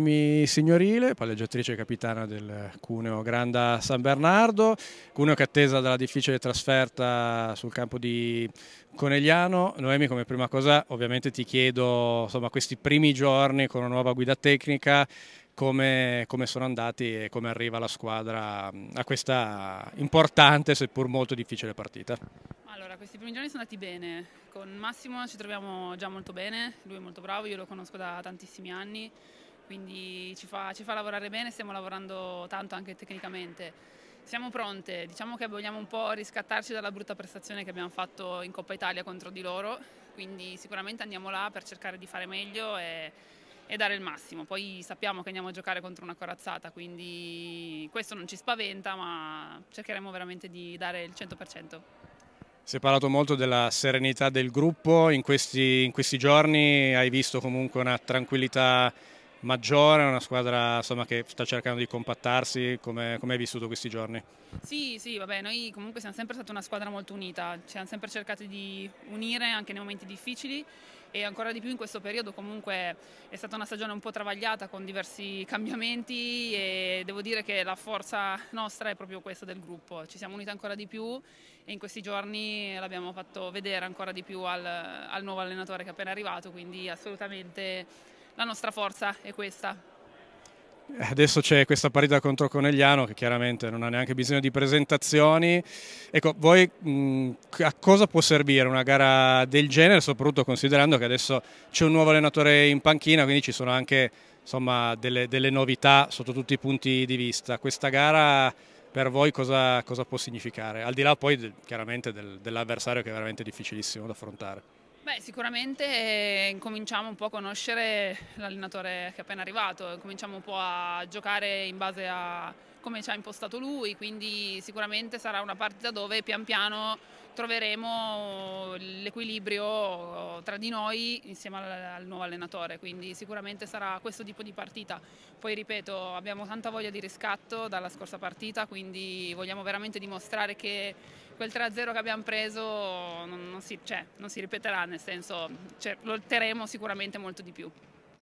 Premi Signorile, palleggiatrice capitana del Cuneo Granda San Bernardo, Cuneo che attesa dalla difficile trasferta sul campo di Conegliano. Noemi, come prima cosa ovviamente ti chiedo insomma, questi primi giorni con una nuova guida tecnica, come, come, sono andati e come arriva la squadra a questa importante seppur molto difficile partita. Allora, questi primi giorni sono andati bene, con Massimo ci troviamo già molto bene, lui è molto bravo, io lo conosco da tantissimi anni, quindi ci fa, ci fa lavorare bene, stiamo lavorando tanto anche tecnicamente. Siamo pronte, diciamo che vogliamo un po' riscattarci dalla brutta prestazione che abbiamo fatto in Coppa Italia contro di loro, quindi sicuramente andiamo là per cercare di fare meglio e, e dare il massimo. Poi sappiamo che andiamo a giocare contro una corazzata, quindi questo non ci spaventa, ma cercheremo veramente di dare il 100%. Si è parlato molto della serenità del gruppo, in questi, in questi giorni hai visto comunque una tranquillità maggiore, una squadra insomma, che sta cercando di compattarsi, come, come hai vissuto questi giorni? Sì, sì, vabbè, noi comunque siamo sempre stata una squadra molto unita, ci hanno sempre cercato di unire anche nei momenti difficili e ancora di più in questo periodo comunque è stata una stagione un po' travagliata con diversi cambiamenti e devo dire che la forza nostra è proprio questa del gruppo, ci siamo uniti ancora di più e in questi giorni l'abbiamo fatto vedere ancora di più al, al nuovo allenatore che è appena arrivato, quindi assolutamente la nostra forza è questa. Adesso c'è questa partita contro Conegliano che chiaramente non ha neanche bisogno di presentazioni. Ecco, voi mh, a cosa può servire una gara del genere, soprattutto considerando che adesso c'è un nuovo allenatore in panchina, quindi ci sono anche insomma, delle, delle, novità sotto tutti i punti di vista. Questa gara per voi cosa, cosa può significare? Al di là poi chiaramente del, dell'avversario che è veramente difficilissimo da affrontare. Beh, sicuramente eh, incominciamo un po' a conoscere l'allenatore che è appena arrivato, cominciamo un po' a giocare in base a come ci ha impostato lui, quindi sicuramente sarà una partita dove pian piano troveremo l'equilibrio tra di noi insieme al, al, nuovo allenatore, quindi sicuramente sarà questo tipo di partita. Poi ripeto, abbiamo tanta voglia di riscatto dalla scorsa partita, quindi vogliamo veramente dimostrare che quel 3-0 che abbiamo preso non, non, si, cioè, non si ripeterà, nel senso cioè, lotteremo sicuramente molto di più.